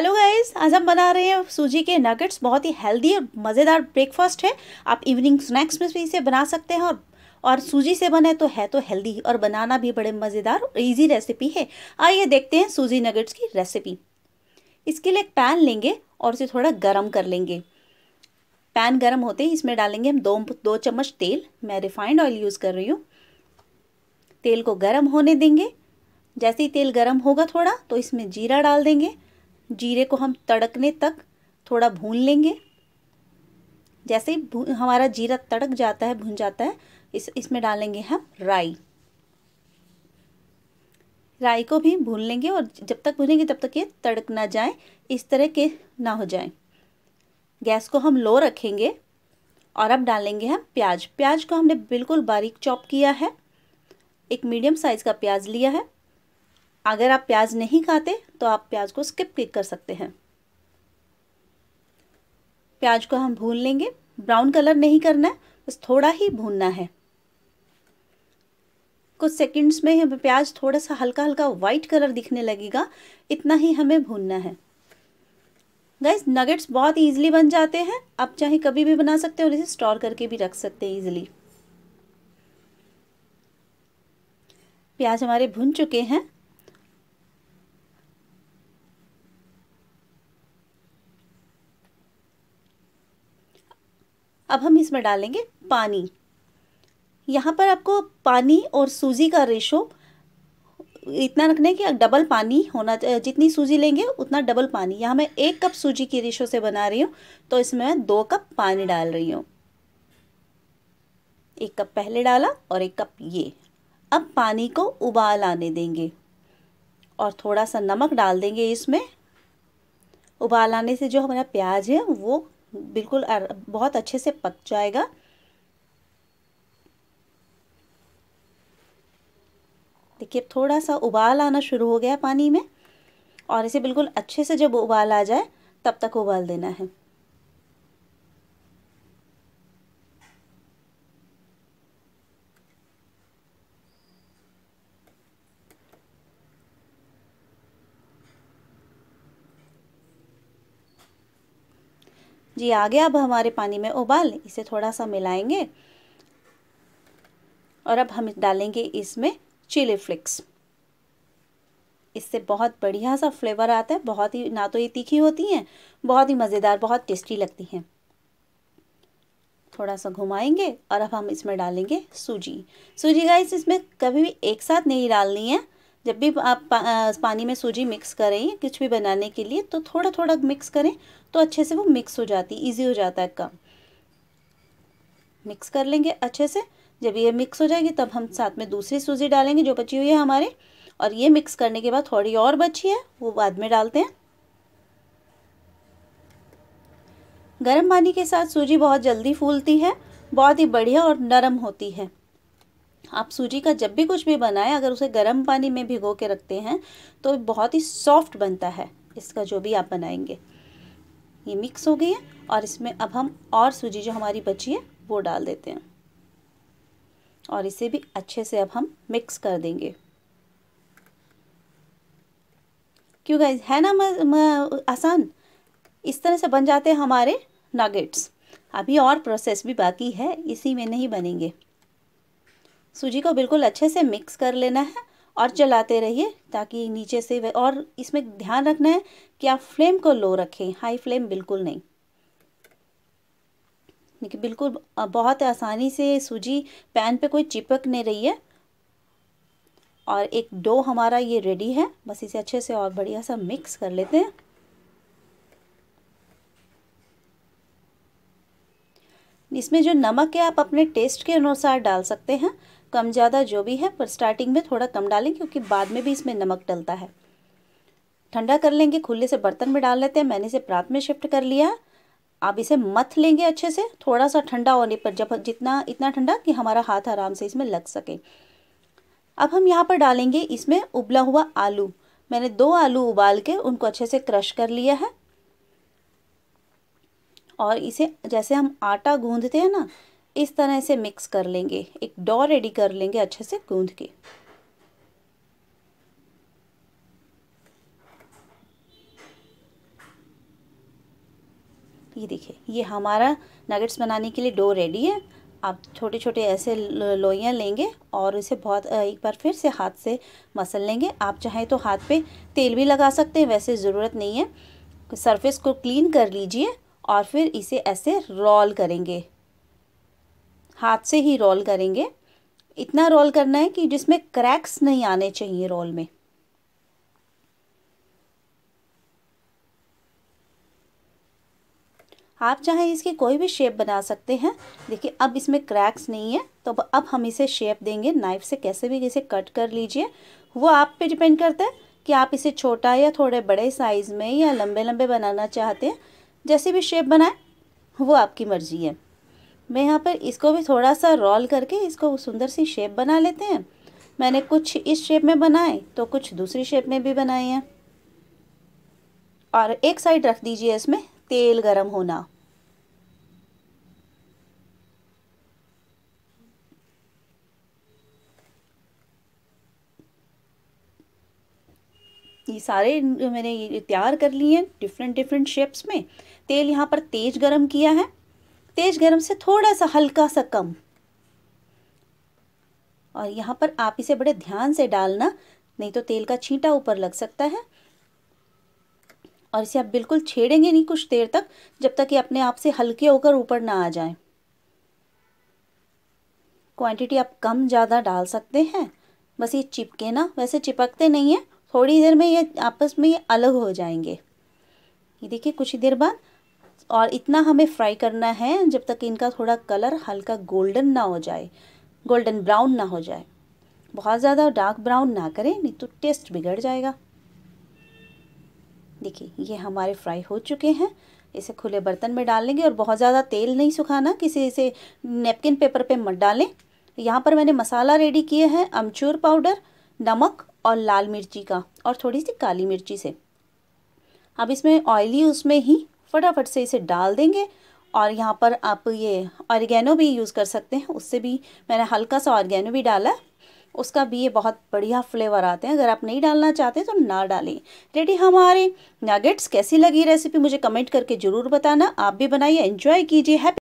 hello guys आज हम बना रहे हैं सूजी के नगेट्स बहुत ही हेल्दी और मज़ेदार ब्रेकफास्ट है आप इवनिंग स्नैक्स में भी इसे बना सकते हैं और और सूजी से बने तो है तो हेल्दी और बनाना भी बड़े मज़ेदार और ईजी रेसिपी है आइए देखते हैं सूजी नगेट्स की रेसिपी इसके लिए एक पैन लेंगे और उसे थोड़ा गर्म कर लेंगे पैन गर्म होते ही इसमें डालेंगे हम दो दो चम्मच तेल मैं रिफाइंड ऑयल यूज़ कर रही हूँ तेल को गर्म होने देंगे जैसे ही तेल गर्म होगा थोड़ा तो इसमें जीरा डाल देंगे जीरे को हम तड़कने तक थोड़ा भून लेंगे जैसे ही हमारा जीरा तड़क जाता है भून जाता है इस इसमें डालेंगे हम राई राई को भी भून लेंगे और जब तक भूनेंगे तब तक ये तड़क ना जाए इस तरह के ना हो जाए गैस को हम लो रखेंगे और अब डालेंगे हम प्याज प्याज को हमने बिल्कुल बारीक चॉप किया है एक मीडियम साइज़ का प्याज लिया है अगर आप प्याज नहीं खाते तो आप प्याज को स्किप क्लिक कर सकते हैं प्याज को हम भून लेंगे ब्राउन कलर नहीं करना है बस थोड़ा ही भूनना है कुछ सेकंड्स में हमें प्याज थोड़ा सा हल्का हल्का व्हाइट कलर दिखने लगेगा इतना ही हमें भूनना है गैस नगेट्स बहुत ईजिली बन जाते हैं आप चाहे कभी भी बना सकते हैं और इसे स्टोर करके भी रख सकते हैं इजीली प्याज हमारे भुन चुके हैं अब हम इसमें डालेंगे पानी यहाँ पर आपको पानी और सूजी का रेशो इतना रखना है कि डबल पानी होना जितनी सूजी लेंगे उतना डबल पानी यहाँ मैं एक कप सूजी की रेशो से बना रही हूँ तो इसमें मैं दो कप पानी डाल रही हूँ एक कप पहले डाला और एक कप ये अब पानी को उबाल आने देंगे और थोड़ा सा नमक डाल देंगे इसमें उबाल आने से जो हमारा प्याज है वो बिल्कुल बहुत अच्छे से पक जाएगा देखिए थोड़ा सा उबाल आना शुरू हो गया पानी में और इसे बिल्कुल अच्छे से जब उबाल आ जाए तब तक उबाल देना है जी आ गया अब हमारे पानी में उबाल इसे थोड़ा सा मिलाएंगे और अब हम डालेंगे इसमें चिली फ्लिक्स इससे बहुत बढ़िया सा फ्लेवर आता है बहुत ही ना तो ये तीखी होती हैं बहुत ही मज़ेदार बहुत टेस्टी लगती हैं थोड़ा सा घुमाएंगे और अब हम इसमें डालेंगे सूजी सूजी गाइस इसमें कभी भी एक साथ नहीं डालनी है जब भी आप पा, पानी में सूजी मिक्स करें या कुछ भी बनाने के लिए तो थोड़ा थोड़ा मिक्स करें तो अच्छे से वो मिक्स हो जाती है ईजी हो जाता है कम मिक्स कर लेंगे अच्छे से जब ये मिक्स हो जाएगी तब हम साथ में दूसरी सूजी डालेंगे जो बची हुई है हमारे और ये मिक्स करने के बाद थोड़ी और बची है वो बाद में डालते हैं गर्म पानी के साथ सूजी बहुत जल्दी फूलती है बहुत ही बढ़िया और नरम होती है आप सूजी का जब भी कुछ भी बनाएं अगर उसे गर्म पानी में भिगो के रखते हैं तो बहुत ही सॉफ्ट बनता है इसका जो भी आप बनाएंगे ये मिक्स हो गई है और इसमें अब हम और सूजी जो हमारी बची है वो डाल देते हैं और इसे भी अच्छे से अब हम मिक्स कर देंगे क्यों गाइज है ना आसान इस तरह से बन जाते हैं हमारे नगेट्स अभी और प्रोसेस भी बाकी है इसी में नहीं बनेंगे सूजी को बिल्कुल अच्छे से मिक्स कर लेना है और चलाते रहिए ताकि नीचे से और इसमें ध्यान रखना है कि आप फ्लेम को लो रखें हाई फ्लेम बिल्कुल नहीं देखिए बिल्कुल बहुत आसानी से सूजी पैन पे कोई चिपक नहीं रही है और एक डो हमारा ये रेडी है बस इसे अच्छे से और बढ़िया सा मिक्स कर लेते हैं इसमें जो नमक है आप अपने टेस्ट के अनुसार डाल सकते हैं कम ज़्यादा जो भी है पर स्टार्टिंग में थोड़ा कम डालें क्योंकि बाद में भी इसमें नमक डलता है ठंडा कर लेंगे खुले से बर्तन में डाल लेते हैं मैंने इसे प्रात में शिफ्ट कर लिया आप इसे मथ लेंगे अच्छे से थोड़ा सा ठंडा होने पर जब जितना इतना ठंडा कि हमारा हाथ आराम से इसमें लग सके अब हम यहाँ पर डालेंगे इसमें उबला हुआ आलू मैंने दो आलू उबाल के उनको अच्छे से क्रश कर लिया है और इसे जैसे हम आटा गूंधते हैं ना इस तरह से मिक्स कर लेंगे एक डो रेडी कर लेंगे अच्छे से गूंध के ये देखिए ये हमारा नगेट्स बनाने के लिए डो रेडी है आप छोटे छोटे ऐसे लोइयाँ लेंगे और इसे बहुत एक बार फिर से हाथ से मसल लेंगे आप चाहें तो हाथ पे तेल भी लगा सकते हैं वैसे ज़रूरत नहीं है सरफेस को क्लीन कर लीजिए और फिर इसे ऐसे रोल करेंगे हाथ से ही रोल करेंगे इतना रोल करना है कि जिसमें क्रैक्स नहीं आने चाहिए रोल में आप चाहे इसकी कोई भी शेप बना सकते हैं देखिए अब इसमें क्रैक्स नहीं है तो अब हम इसे शेप देंगे नाइफ से कैसे भी इसे कट कर लीजिए वो आप पे डिपेंड करता है कि आप इसे छोटा या थोड़े बड़े साइज़ में या लंबे लंबे बनाना चाहते हैं जैसी भी शेप बनाए वो आपकी मर्ज़ी है मैं यहाँ पर इसको भी थोड़ा सा रोल करके इसको सुंदर सी शेप बना लेते हैं मैंने कुछ इस शेप में बनाए तो कुछ दूसरी शेप में भी बनाए हैं और एक साइड रख दीजिए इसमें तेल गरम होना सारे मैंने तैयार कर लिए हैं डिफरेंट डिफरेंट शेप्स में तेल यहाँ पर तेज गरम किया है तेज गरम से थोड़ा सा हल्का सा कम और यहाँ पर आप इसे बड़े ध्यान से डालना नहीं तो तेल का छींटा ऊपर लग सकता है और इसे आप बिल्कुल छेड़ेंगे नहीं कुछ देर तक जब तक ये अपने आप से हल्के होकर ऊपर ना आ जाए क्वांटिटी आप कम ज़्यादा डाल सकते हैं बस ये चिपके ना वैसे चिपकते नहीं है थोड़ी देर में ये आपस में ये अलग हो जाएंगे ये देखिए कुछ ही देर बाद और इतना हमें फ्राई करना है जब तक इनका थोड़ा कलर हल्का गोल्डन ना हो जाए गोल्डन ब्राउन ना हो जाए बहुत ज़्यादा डार्क ब्राउन ना करें नहीं तो टेस्ट बिगड़ जाएगा देखिए ये हमारे फ्राई हो चुके हैं इसे खुले बर्तन में डाल लेंगे और बहुत ज़्यादा तेल नहीं सुखाना किसी इसे नेपकिन पेपर पे मत डालें यहाँ पर मैंने मसाला रेडी किए हैं अमचूर पाउडर नमक और लाल मिर्ची का और थोड़ी सी काली मिर्ची से अब इसमें ऑयली उसमें ही फटाफट से इसे डाल देंगे और यहाँ पर आप ये ऑर्गेनो भी यूज़ कर सकते हैं उससे भी मैंने हल्का सा ऑर्गेनो भी डाला उसका भी ये बहुत बढ़िया फ्लेवर आते हैं अगर आप नहीं डालना चाहते तो ना डालें रेडी हमारे नगेट्स कैसी लगी रेसिपी मुझे कमेंट करके ज़रूर बताना आप भी बनाइए एंजॉय कीजिए हैप्पी